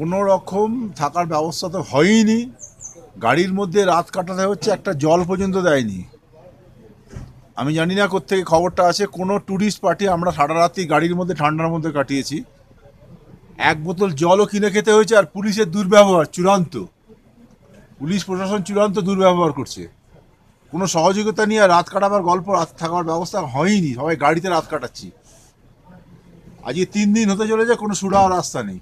কোনো রকম থাকার ব্যবস্থা তো হয়নি গাড়ির মধ্যে রাত কাটাতে হচ্ছে একটা জল পর্যন্ত দেয়নি আমি জানি না কোথেকে খবরটা আছে কোনো ট্যুরিস্ট পার্টি আমরা সারা রাতি গাড়ির মধ্যে ঠান্ডার মধ্যে কাটিয়েছি এক বোতল জলও কিনে খেতে হয়েছে আর পুলিশের দুর্ব্যবহার চূড়ান্ত পুলিশ প্রশাসন চূড়ান্ত দুর্ব্যবহার করছে কোনো সহযোগিতা নিয়ে রাত কাটাবার গল্প রাত থাকার ব্যবস্থা হয়নি সবাই গাড়িতে রাত কাটাচ্ছি আজকে তিন দিন হতে চলেছে কোনো সুরা রাস্তা নেই